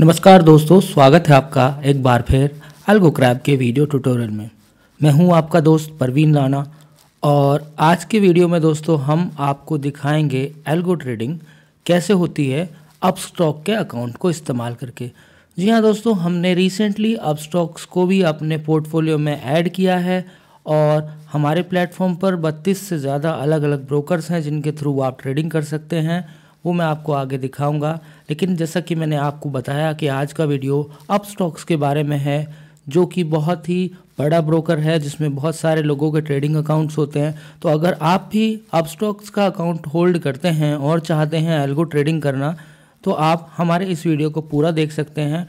नमस्कार दोस्तों स्वागत है आपका एक बार फिर अलगो क्रैब के वीडियो ट्यूटोरियल में मैं हूं आपका दोस्त परवीन राणा और आज के वीडियो में दोस्तों हम आपको दिखाएंगे एल्गो ट्रेडिंग कैसे होती है अपस्टॉक के अकाउंट को इस्तेमाल करके जी हाँ दोस्तों हमने रिसेंटली अपस्टॉक्स को भी अपने पोर्टफोलियो में ऐड किया है और हमारे प्लेटफॉर्म पर 32 से ज़्यादा अलग अलग ब्रोकर्स हैं जिनके थ्रू आप ट्रेडिंग कर सकते हैं वो मैं आपको आगे दिखाऊंगा लेकिन जैसा कि मैंने आपको बताया कि आज का वीडियो अप स्टॉक्स के बारे में है जो कि बहुत ही बड़ा ब्रोकर है जिसमें बहुत सारे लोगों के ट्रेडिंग अकाउंट्स होते हैं तो अगर आप भी अप स्टॉक्स का अकाउंट होल्ड करते हैं और चाहते हैं एल्गो ट्रेडिंग करना तो आप हमारे इस वीडियो को पूरा देख सकते हैं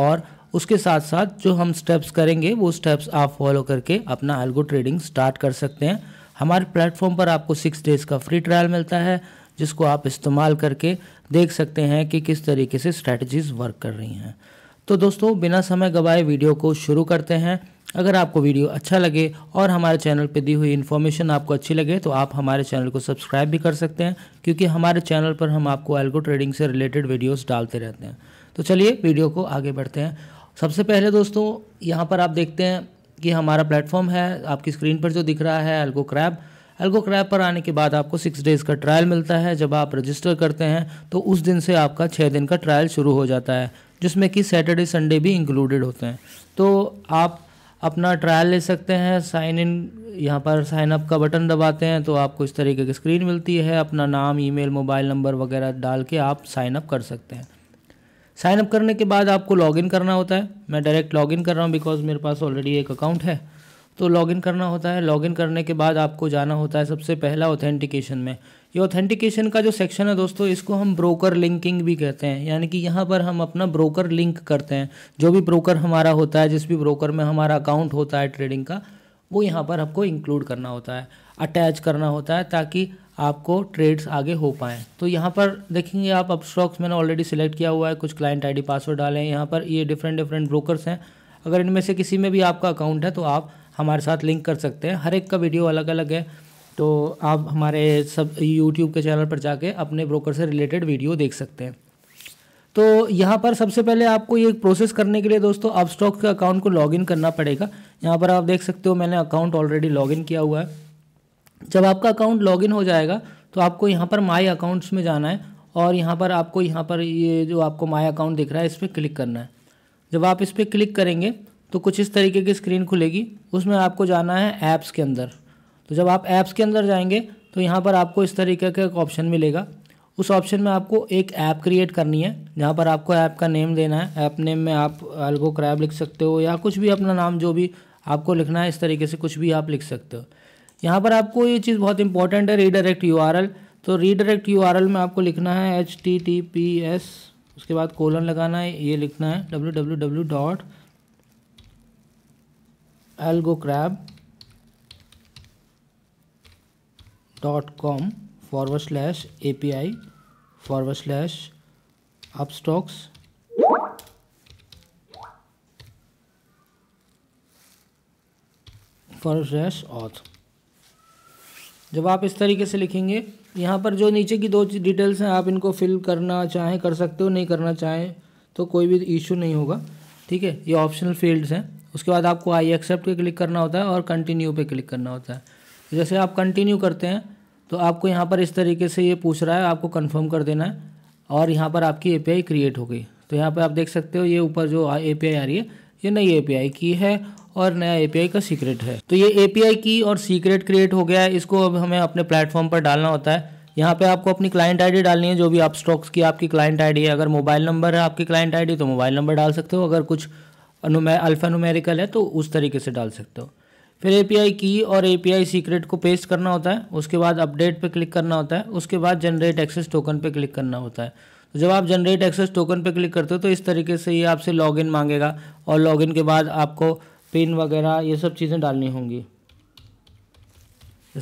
और उसके साथ साथ जो हम स्टेप्स करेंगे वो स्टेप्स आप फॉलो करके अपना एल्गो ट्रेडिंग स्टार्ट कर सकते हैं हमारे प्लेटफॉर्म पर आपको सिक्स डेज़ का फ्री ट्रायल मिलता है जिसको आप इस्तेमाल करके देख सकते हैं कि किस तरीके से स्ट्रैटेजीज़ वर्क कर रही हैं तो दोस्तों बिना समय गवाए वीडियो को शुरू करते हैं अगर आपको वीडियो अच्छा लगे और हमारे चैनल पर दी हुई इन्फॉर्मेशन आपको अच्छी लगे तो आप हमारे चैनल को सब्सक्राइब भी कर सकते हैं क्योंकि हमारे चैनल पर हम आपको एल्गो ट्रेडिंग से रिलेटेड वीडियोस डालते रहते हैं तो चलिए वीडियो को आगे बढ़ते हैं सबसे पहले दोस्तों यहाँ पर आप देखते हैं कि हमारा प्लेटफॉर्म है आपकी स्क्रीन पर जो दिख रहा है एल्गो क्रैप एल्गो क्रैप पर आने के बाद आपको सिक्स डेज़ का ट्रायल मिलता है जब आप रजिस्टर करते हैं तो उस दिन से आपका छः दिन का ट्रायल शुरू हो जाता है जिसमें कि सैटरडे संडे भी इंक्लूडेड होते हैं तो आप अपना ट्रायल ले सकते हैं साइन इन यहाँ पर साइन अप का बटन दबाते हैं तो आपको इस तरीके की स्क्रीन मिलती है अपना नाम ईमेल मोबाइल नंबर वगैरह डाल के आप साइन अप कर सकते हैं साइन अप करने के बाद आपको लॉगिन करना होता है मैं डायरेक्ट लॉगिन कर रहा हूँ बिकॉज मेरे पास ऑलरेडी एक अकाउंट है तो लॉगिन करना होता है लॉगिन करने के बाद आपको जाना होता है सबसे पहला ऑथेंटिकेशन में ये ऑथेंटिकेशन का जो सेक्शन है दोस्तों इसको हम ब्रोकर लिंकिंग भी कहते हैं यानी कि यहाँ पर हम अपना ब्रोकर लिंक करते हैं जो भी ब्रोकर हमारा होता है जिस भी ब्रोकर में हमारा अकाउंट होता है ट्रेडिंग का वो यहाँ पर आपको इंक्लूड करना होता है अटैच करना होता है ताकि आपको ट्रेड्स आगे हो पाएँ तो यहाँ पर देखेंगे आप अब स्टॉक्स मैंने ऑलरेडी सिलेक्ट किया हुआ है कुछ क्लाइंट आईडी पासवर्ड डाले हैं यहाँ पर ये डिफरेंट डिफरेंट ब्रोकर्स हैं अगर इनमें से किसी में भी आपका अकाउंट है तो आप हमारे साथ लिंक कर सकते हैं हर एक का वीडियो अलग अलग है तो आप हमारे सब यूट्यूब के चैनल पर जाके अपने ब्रोकर से रिलेटेड वीडियो देख सकते हैं तो यहाँ पर सबसे पहले आपको ये प्रोसेस करने के लिए दोस्तों आप स्टॉक के अकाउंट को लॉगिन करना पड़ेगा यहाँ पर आप देख सकते हो मैंने अकाउंट ऑलरेडी लॉगिन किया हुआ है जब आपका अकाउंट लॉगिन हो जाएगा तो आपको यहाँ पर माई अकाउंट्स में जाना है और यहाँ पर आपको यहाँ पर ये जो आपको माई अकाउंट दिख रहा है इस पर क्लिक करना है जब आप इस पर क्लिक करेंगे तो कुछ इस तरीके की स्क्रीन खुलेगी उसमें आपको जाना है ऐप्स के अंदर तो जब आप ऐप्स के अंदर जाएंगे तो यहाँ पर आपको इस तरीके का एक ऑप्शन मिलेगा उस ऑप्शन में आपको एक ऐप क्रिएट करनी है जहाँ पर आपको ऐप का नेम देना है ऐप नेम में आप एल्बो क्रैब लिख सकते हो या कुछ भी अपना नाम जो भी आपको लिखना है इस तरीके से कुछ भी आप लिख सकते हो यहाँ पर आपको ये चीज़ बहुत इंपॉर्टेंट है रीडायरेक्ट यू तो रीडायरेक्ट यू में आपको लिखना है H T T P S उसके बाद कोलन लगाना है ये लिखना है W W W dot algo crab dot com forward slash A P I forward slash stocks forward slash auth जब आप इस तरीके से लिखेंगे यहाँ पर जो नीचे की दो डिटेल्स हैं आप इनको फिल करना चाहें कर सकते हो नहीं करना चाहें तो कोई भी इशू नहीं होगा ठीक है ये ऑप्शनल फील्ड्स हैं उसके बाद आपको आई एक्सेप्ट पे क्लिक करना होता है और कंटिन्यू पे क्लिक करना होता है तो जैसे आप कंटिन्यू करते हैं तो आपको यहाँ पर इस तरीके से ये पूछ रहा है आपको कन्फर्म कर देना है और यहाँ पर आपकी ए क्रिएट हो गई तो यहाँ पर आप देख सकते हो ये ऊपर जो ए आ रही है ये नई ए की है और नया एपीआई का सीक्रेट है तो ये एपीआई की और सीक्रेट क्रिएट हो गया है इसको अब हमें अपने प्लेटफॉर्म पर डालना होता है यहाँ पे आपको अपनी क्लाइंट आईडी डालनी है जो भी आप स्टॉक्स की आपकी क्लाइंट आईडी है अगर मोबाइल नंबर है आपकी क्लाइंट आईडी तो मोबाइल नंबर डाल सकते हो अगर कुछ अल्फ़ानुमेरिकल है तो उस तरीके से डाल सकते हो फिर एपीआई की और एपीआई सीक्रेट को पेस्ट करना होता है उसके बाद अपडेट पर क्लिक करना होता है उसके बाद जनरेट एक्सेस टोकन पर क्लिक करना होता है तो जब आप जनरेट एक्सेस टोकन पर क्लिक करते हो तो इस तरीके से ये आपसे लॉगिन मांगेगा और लॉगिन के बाद आपको पिन वगैरह ये सब चीज़ें डालनी होंगी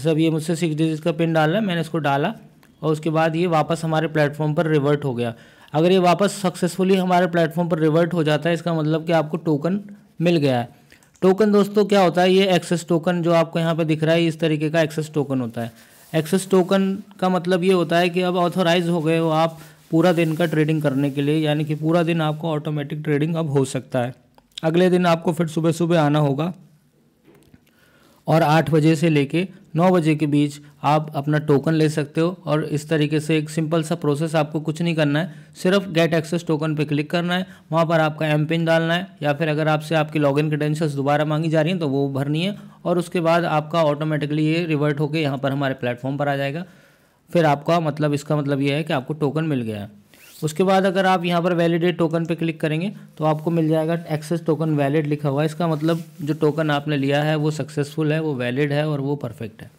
सब ये मुझसे सिक्स डिजिट का पिन डाला मैंने इसको डाला और उसके बाद ये वापस हमारे प्लेटफॉर्म पर रिवर्ट हो गया अगर ये वापस सक्सेसफुली हमारे प्लेटफॉर्म पर रिवर्ट हो जाता है इसका मतलब कि आपको टोकन मिल गया है टोकन दोस्तों क्या होता है ये एक्सेस टोकन जो आपको यहाँ पर दिख रहा है इस तरीके का एक्सेस टोकन होता है एक्सेस टोकन का मतलब ये होता है कि अब ऑथोराइज हो गए हो आप पूरा दिन का ट्रेडिंग करने के लिए यानी कि पूरा दिन आपको ऑटोमेटिक ट्रेडिंग अब हो सकता है अगले दिन आपको फिर सुबह सुबह आना होगा और आठ बजे से लेके नौ बजे के बीच आप अपना टोकन ले सकते हो और इस तरीके से एक सिंपल सा प्रोसेस आपको कुछ नहीं करना है सिर्फ गेट एक्सेस टोकन पे क्लिक करना है वहाँ पर आपका एम पिन डालना है या फिर अगर आपसे आपकी लॉगिन क्रेडेंशियल्स दोबारा मांगी जा रही हैं तो वो भरनी है और उसके बाद आपका ऑटोमेटिकली ये रिवर्ट होकर यहाँ पर हमारे प्लेटफॉर्म पर आ जाएगा फिर आपका मतलब इसका मतलब ये है कि आपको टोकन मिल गया है उसके बाद अगर आप यहाँ पर वैलिडेट टोकन पे क्लिक करेंगे तो आपको मिल जाएगा एक्सेस टोकन वैलिड लिखा हुआ है इसका मतलब जो टोकन आपने लिया है वो सक्सेसफुल है वो वैलिड है और वो परफेक्ट है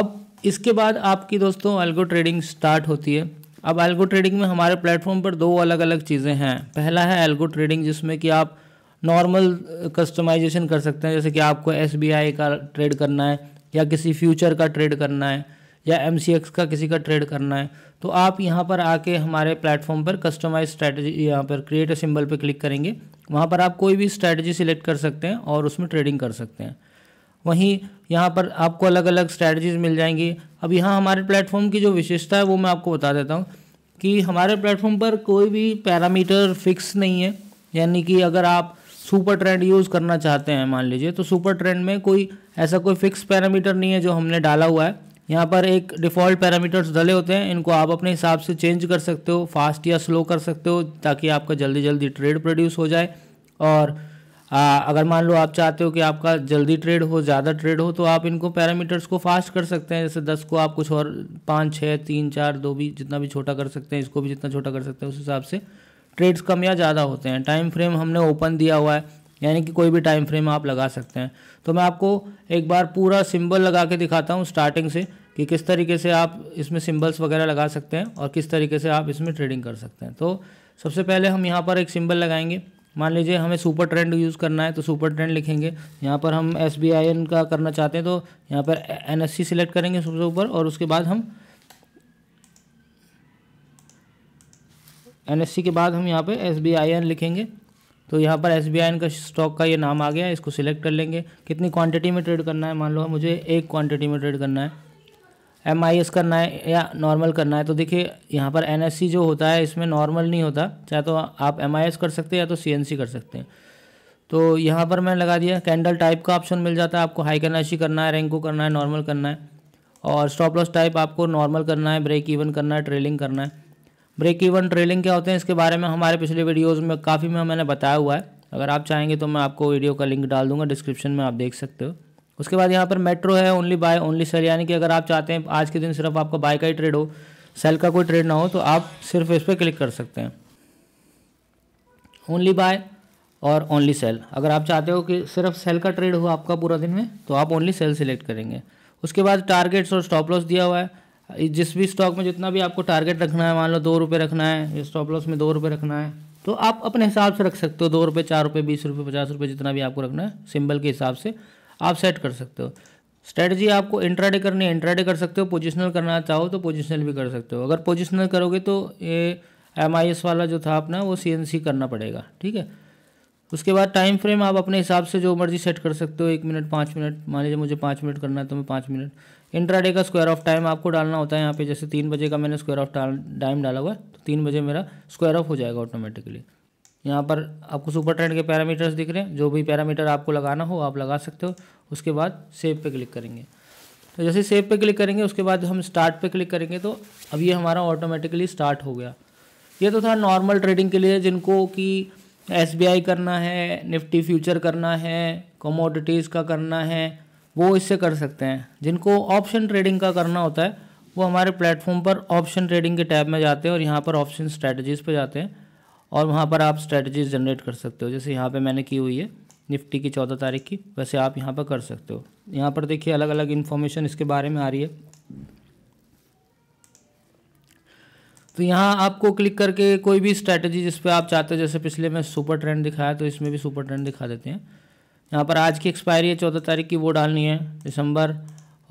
अब इसके बाद आपकी दोस्तों एल्गो ट्रेडिंग स्टार्ट होती है अब एल्गो ट्रेडिंग में हमारे प्लेटफॉर्म पर दो अलग अलग चीज़ें हैं पहला है एल्गो ट्रेडिंग जिसमें कि आप नॉर्मल कस्टमाइजेशन कर सकते हैं जैसे कि आपको एस का ट्रेड करना है या किसी फ्यूचर का ट्रेड करना है या एम का किसी का ट्रेड करना है तो आप यहाँ पर आके हमारे प्लेटफॉर्म पर कस्टमाइज स्ट्रैटेजी यहाँ पर क्रिएट सिंबल पर क्लिक करेंगे वहाँ पर आप कोई भी स्ट्रैटेजी सिलेक्ट कर सकते हैं और उसमें ट्रेडिंग कर सकते हैं वहीं यहाँ पर आपको अलग अलग स्ट्रैटेजीज मिल जाएंगी अब यहाँ हमारे प्लेटफॉर्म की जो विशेषता है वो मैं आपको बता देता हूँ कि हमारे प्लेटफॉर्म पर कोई भी पैरामीटर फिक्स नहीं है यानी कि अगर आप सुपर ट्रेंड यूज़ करना चाहते हैं मान लीजिए तो सुपर ट्रेंड में कोई ऐसा कोई फिक्स पैरामीटर नहीं है जो हमने डाला हुआ है यहाँ पर एक डिफ़ॉल्ट पैरामीटर्स डले होते हैं इनको आप अपने हिसाब से चेंज कर सकते हो फास्ट या स्लो कर सकते हो ताकि आपका जल्दी जल्दी ट्रेड प्रोड्यूस हो जाए और आ, अगर मान लो आप चाहते हो कि आपका जल्दी ट्रेड हो ज़्यादा ट्रेड हो तो आप इनको पैरामीटर्स को फास्ट कर सकते हैं जैसे दस को आप कुछ और पाँच छः तीन चार दो भी जितना भी छोटा कर सकते हैं इसको भी जितना छोटा कर सकते हैं उस हिसाब से ट्रेड्स कम या ज़्यादा होते हैं टाइम फ्रेम हमने ओपन दिया हुआ है यानी कि कोई भी टाइम फ्रेम आप लगा सकते हैं तो मैं आपको एक बार पूरा सिंबल लगा के दिखाता हूँ स्टार्टिंग से कि किस तरीके से आप इसमें सिंबल्स वगैरह लगा सकते हैं और किस तरीके से आप इसमें ट्रेडिंग कर सकते हैं तो सबसे पहले हम यहाँ पर एक सिंबल लगाएंगे मान लीजिए हमें सुपर ट्रेंड यूज़ करना है तो सुपर ट्रेंड लिखेंगे यहाँ पर हम एस बी आई एन का करना चाहते हैं तो यहाँ पर एन एस सी सिलेक्ट करेंगे सबसे ऊपर और उसके बाद हम एन एस सी के बाद हम यहाँ पर एस बी आई एन लिखेंगे तो यहाँ पर एस बी आई एन का स्टॉक का ये नाम आ गया है इसको सिलेक्ट कर लेंगे कितनी क्वांटिटी में ट्रेड करना है मान लो मुझे एक क्वांटिटी में ट्रेड करना है एम आई एस करना है या नॉर्मल करना है तो देखिए यहाँ पर एन एस सी जो होता है इसमें नॉर्मल नहीं होता चाहे तो आप एम आई एस कर सकते हैं या तो सी एन सी कर सकते हैं तो यहाँ पर मैंने लगा दिया कैंडल टाइप का ऑप्शन मिल जाता है आपको हाई करना सी करना है रैंको करना है नॉर्मल करना है और स्टॉप लॉस टाइप आपको नॉर्मल करना है ब्रेक इवन करना है ट्रेलिंग करना है ब्रेक इवन ट्रेलिंग क्या होते हैं इसके बारे में हमारे पिछले वीडियोज़ में काफ़ी में मैंने बताया हुआ है अगर आप चाहेंगे तो मैं आपको वीडियो का लिंक डाल दूँगा डिस्क्रिप्शन में आप देख सकते हो उसके बाद यहाँ पर मेट्रो है ओनली बाय ओनली सेल यानी कि अगर आप चाहते हैं आज के दिन सिर्फ आपका बाय का ही ट्रेड हो सेल का कोई ट्रेड ना हो तो आप सिर्फ इस पर क्लिक कर सकते हैं ओनली बाय और ओनली सेल अगर आप चाहते हो कि सिर्फ सेल का ट्रेड हो आपका पूरा दिन में तो आप ओनली सेल सिलेक्ट करेंगे उसके बाद टारगेट्स और स्टॉप लॉस दिया हुआ है जिस भी स्टॉक में जितना भी आपको टारगेट रखना है मान लो दो रुपये रखना है स्टॉप लॉस में दो रुपये रखना है तो आप अपने हिसाब से रख सकते हो दो रुपये चार रुपये बीस रुपये पचास रुपये जितना भी आपको रखना है सिंबल के हिसाब से आप सेट कर सकते हो स्ट्रेटजी आपको इंट्राडे करनी है इंट्राडे कर सकते हो पोजिशनल करना चाहो तो पोजिशनल भी कर सकते हो अगर पोजिशनल करोगे तो ये एम वाला जो था अपना वो सी करना पड़ेगा ठीक है उसके बाद टाइम फ्रेम आप अपने हिसाब से जो मर्जी सेट कर सकते हो एक मिनट पाँच मिनट मान लीजिए मुझे पाँच मिनट करना है तो मैं पाँच मिनट इंट्राडे का स्क्वायर ऑफ टाइम आपको डालना होता है यहाँ पे जैसे तीन बजे का मैंने स्क्वायर ऑफ टाइम डाला हुआ है तो तीन बजे मेरा स्क्वायर ऑफ हो जाएगा ऑटोमेटिकली यहाँ पर आपको सुपर ट्रेंड के पैरामीटर्स दिख रहे हैं जो भी पैरामीटर आपको लगाना हो आप लगा सकते हो उसके बाद सेव पे क्लिक करेंगे तो जैसे सेव पे क्लिक करेंगे उसके बाद हम स्टार्ट पे क्लिक करेंगे तो अब ये हमारा ऑटोमेटिकली स्टार्ट हो गया ये तो था नॉर्मल ट्रेडिंग के लिए जिनको कि एस करना है निफ्टी फ्यूचर करना है कमोडिटीज़ का करना है वो इससे कर सकते हैं जिनको ऑप्शन ट्रेडिंग का करना होता है वो हमारे प्लेटफॉर्म पर ऑप्शन ट्रेडिंग के टैब में जाते हैं और यहाँ पर ऑप्शन स्ट्रेटजीज़ पर जाते हैं और वहाँ पर आप स्ट्रेटजीज जनरेट कर सकते हो जैसे यहाँ पे मैंने की हुई है निफ्टी की चौदह तारीख की वैसे आप यहाँ पर कर सकते हो यहाँ पर देखिए अलग अलग इन्फॉर्मेशन इसके बारे में आ रही है तो यहाँ आपको क्लिक करके कोई भी स्ट्रैटेजी जिस पर आप चाहते हो जैसे पिछले में सुपर ट्रेंड दिखाया तो इसमें भी सुपर ट्रेंड दिखा देते हैं यहाँ पर आज की एक्सपायरी है चौदह तारीख की वो डालनी है दिसंबर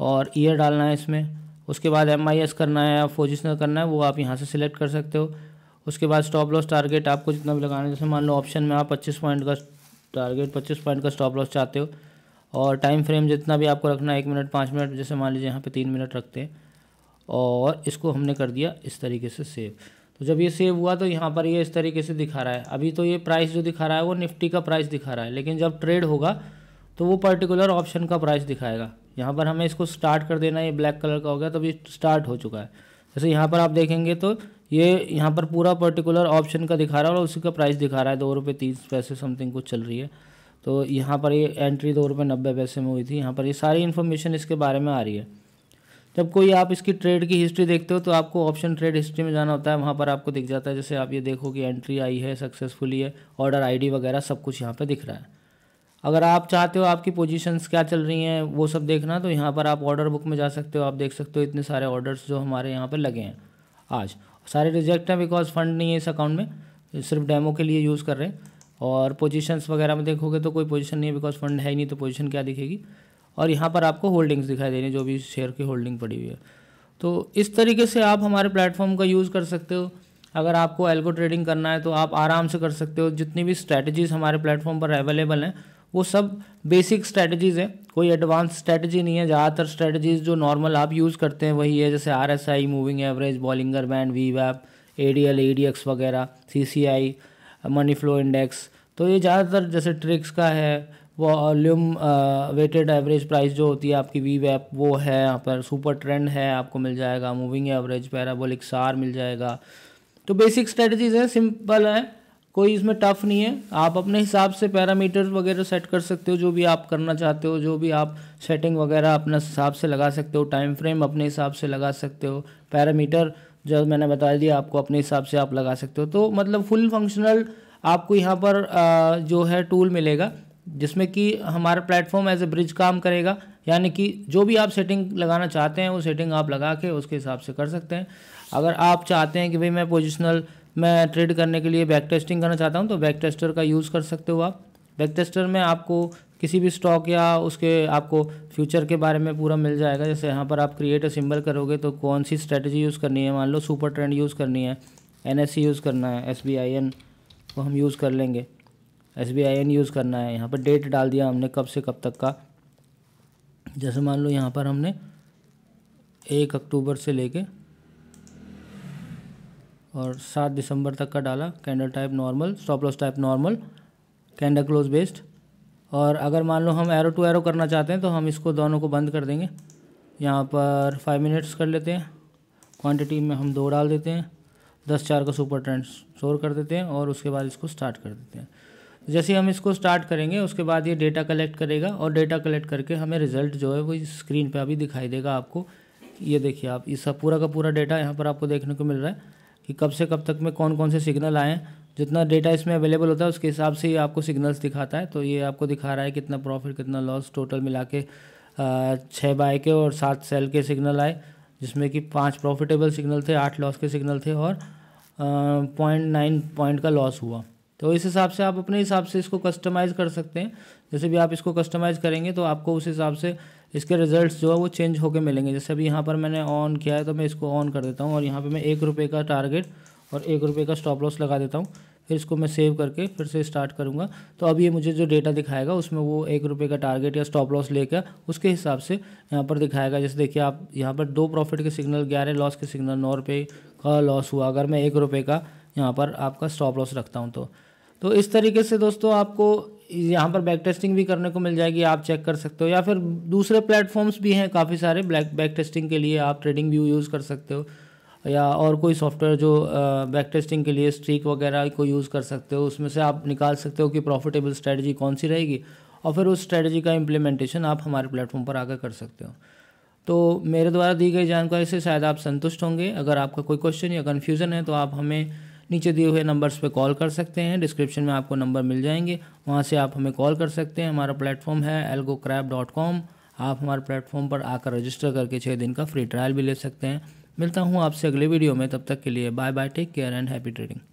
और ईयर डालना है इसमें उसके बाद एम करना है या पोजिशनल करना है वो आप यहाँ से सिलेक्ट कर सकते हो उसके बाद स्टॉप लॉस टारगेट आपको जितना भी लगाना है जैसे मान लो ऑप्शन में आप पच्चीस पॉइंट का टारगेट पच्चीस पॉइंट का स्टॉप लॉस चाहते हो और टाइम फ्रेम जितना भी आपको रखना है एक मिनट पाँच मिनट जैसे मान लीजिए यहाँ पे तीन मिनट रखते हैं और इसको हमने कर दिया इस तरीके से सेव तो जब ये सेव हुआ तो यहाँ पर ये इस तरीके से दिखा रहा है अभी तो ये प्राइस जो दिखा रहा है वो निफ्टी का प्राइस दिखा रहा है लेकिन जब ट्रेड होगा तो वो पर्टिकुलर ऑप्शन का प्राइस दिखाएगा यहाँ पर हमें इसको स्टार्ट कर देना है ये ब्लैक कलर का हो गया तो अभी स्टार्ट हो चुका है जैसे यहाँ पर आप देखेंगे तो ये यहाँ पर पूरा पर्टिकुलर ऑप्शन का दिखा रहा है और उसी का प्राइस दिखा रहा है दो रुपये तीस पैसे समथिंग कुछ चल रही है तो यहाँ पर ये एंट्री दो रुपये नब्बे पैसे में हुई थी यहाँ पर ये सारी इन्फॉर्मेशन इसके बारे में आ रही है जब कोई आप इसकी ट्रेड की हिस्ट्री देखते हो तो आपको ऑप्शन ट्रेड हिस्ट्री में जाना होता है वहाँ पर आपको दिख जाता है जैसे आप ये देखो कि एंट्री आई है सक्सेसफुली है ऑर्डर आई वगैरह सब कुछ यहाँ पर दिख रहा है अगर आप चाहते हो आपकी पोजीशंस क्या चल रही हैं वो सब देखना तो यहाँ पर आप ऑर्डर बुक में जा सकते हो आप देख सकते हो इतने सारे ऑर्डर्स जो हमारे यहाँ पर लगे हैं आज सारे रिजेक्ट हैं बिकॉज फंड नहीं है इस अकाउंट में सिर्फ डेमो के लिए यूज़ कर रहे हैं और पोजीशंस वगैरह में देखोगे तो कोई पोजीशन नहीं है बिकॉज फंड है ही नहीं तो पोजीशन क्या दिखेगी और यहाँ पर आपको होल्डिंग्स दिखाई दे रही जो भी शेयर की होल्डिंग पड़ी हुई है तो इस तरीके से आप हमारे प्लेटफॉर्म का यूज़ कर सकते हो अगर आपको एल्गो ट्रेडिंग करना है तो आप आराम से कर सकते हो जितनी भी स्ट्रैटेजीज़ हमारे प्लेटफॉर्म पर अवेलेबल हैं वो सब बेसिक स्ट्रैटेजीज़ हैं कोई एडवांस स्ट्रैटेजी नहीं है ज़्यादातर स्ट्रैटेजीज़ जो नॉर्मल आप यूज़ करते हैं वही है जैसे R S I moving average Bollinger band वी वैप A D L D X वगैरह C C I money flow index तो ये ज़्यादातर जैसे ट्रिक्स का है वॉल्यूम वेटेड एवरेज प्राइस जो होती है आपकी वी वैप वो है यहाँ पर सुपर ट्रेंड है आपको मिल जाएगा मूविंग एवरेज पैराबोलिक सार मिल जाएगा तो बेसिक स्ट्रेटजीज हैं सिंपल हैं कोई इसमें टफ नहीं है आप अपने हिसाब से पैरामीटर्स वगैरह सेट कर सकते हो जो भी आप करना चाहते हो जो भी आप सेटिंग वगैरह अपने हिसाब से लगा सकते हो टाइम फ्रेम अपने हिसाब से लगा सकते हो पैरामीटर जो मैंने बता दिया आपको अपने हिसाब से आप लगा सकते हो तो मतलब फुल फंक्शनल आपको यहाँ पर जो है टूल मिलेगा जिसमें कि हमारा प्लेटफॉर्म एज ए ब्रिज काम करेगा यानी कि जो भी आप सेटिंग लगाना चाहते हैं वो सेटिंग आप लगा के उसके हिसाब से कर सकते हैं अगर आप चाहते हैं कि भाई मैं पोजिशनल मैं ट्रेड करने के लिए बैक टेस्टिंग करना चाहता हूँ तो बैक टेस्टर का यूज़ कर सकते हो आप बैक टेस्टर में आपको किसी भी स्टॉक या उसके आपको फ्यूचर के बारे में पूरा मिल जाएगा जैसे यहाँ पर आप क्रिएट सिंबल करोगे तो कौन सी स्ट्रेटजी यूज़ करनी है मान लो सुपर ट्रेंड यूज़ करनी है एन यूज़ करना है एस को हम यूज़ कर लेंगे एस यूज़ करना है यहाँ पर डेट डाल दिया हमने कब से कब तक का जैसे मान लो यहाँ पर हमने एक अक्टूबर से लेके और सात दिसंबर तक का डाला candle type normal stop loss type normal candle close based और अगर मान लो हम एरो टू एरो करना चाहते हैं तो हम इसको दोनों को बंद कर देंगे यहाँ पर फाइव मिनट्स कर लेते हैं क्वांटिटी में हम दो डाल देते हैं दस चार का सुपर ट्रेंड स्टोर कर देते हैं और उसके बाद इसको स्टार्ट कर देते हैं जैसे हम इसको स्टार्ट करेंगे उसके बाद ये डेटा कलेक्ट करेगा और डेटा कलेक्ट करके हमें रिजल्ट जो है वो स्क्रीन पर अभी दिखाई देगा आपको ये देखिए आप इसका पूरा का पूरा डेटा यहाँ पर आपको देखने को मिल रहा है कि कब से कब तक में कौन कौन से सिग्नल आएँ जितना डेटा इसमें अवेलेबल होता है उसके हिसाब से ये आपको सिग्नल्स दिखाता है तो ये आपको दिखा रहा है कितना प्रॉफिट कितना लॉस टोटल मिला के छः बाय के और सात सेल के सिग्नल आए जिसमें कि पांच प्रॉफिटेबल सिग्नल थे आठ लॉस के सिग्नल थे और पॉइंट नाइन पॉइंट का लॉस हुआ तो इस हिसाब से आप अपने हिसाब से इसको कस्टमाइज़ कर सकते हैं जैसे भी आप इसको कस्टमाइज़ करेंगे तो आपको उस हिसाब से इसके रिजल्ट्स जो है वो चेंज होकर मिलेंगे जैसे अभी यहाँ पर मैंने ऑन किया है तो मैं इसको ऑन कर देता हूँ और यहाँ पर मैं एक रुपये का टारगेट और एक रुपये का स्टॉप लॉस लगा देता हूँ फिर इसको मैं सेव करके फिर से स्टार्ट करूँगा तो अब ये मुझे जो डेटा दिखाएगा उसमें वो एक रुपये का टारगेट या स्टॉप लॉस लेकर उसके हिसाब से यहाँ पर दिखाएगा जैसे देखिए आप यहाँ पर दो प्रॉफिट के सिग्नल ग्यारह लॉस के सिग्नल नौ रुपये का लॉस हुआ अगर मैं एक रुपये का यहाँ पर आपका स्टॉप लॉस रखता हूँ तो तो इस तरीके से दोस्तों आपको यहाँ पर बैक टेस्टिंग भी करने को मिल जाएगी आप चेक कर सकते हो या फिर दूसरे प्लेटफॉर्म्स भी हैं काफ़ी सारे ब्लैक बैक टेस्टिंग के लिए आप ट्रेडिंग व्यू यूज़ कर सकते हो या और कोई सॉफ्टवेयर जो बैक टेस्टिंग के लिए स्ट्रीक वगैरह को यूज़ कर सकते हो उसमें से आप निकाल सकते हो कि प्रॉफिटेबल स्ट्रैटेजी कौन सी रहेगी और फिर उस स्ट्रैटेजी का इम्प्लीमेंटेशन आप हमारे प्लेटफॉर्म पर आकर कर सकते हो तो मेरे द्वारा दी गई जानकारी से शायद आप संतुष्ट होंगे अगर आपका कोई क्वेश्चन या कन्फ्यूज़न है तो आप हमें नीचे दिए हुए नंबर्स पे कॉल कर सकते हैं डिस्क्रिप्शन में आपको नंबर मिल जाएंगे वहाँ से आप हमें कॉल कर सकते हैं हमारा प्लेटफॉर्म है एल्गो क्रैप डॉट कॉम आप हमारे प्लेटफॉर्म पर आकर रजिस्टर करके छः दिन का फ्री ट्रायल भी ले सकते हैं मिलता हूँ आपसे अगले वीडियो में तब तक के लिए bye bye take care and happy trading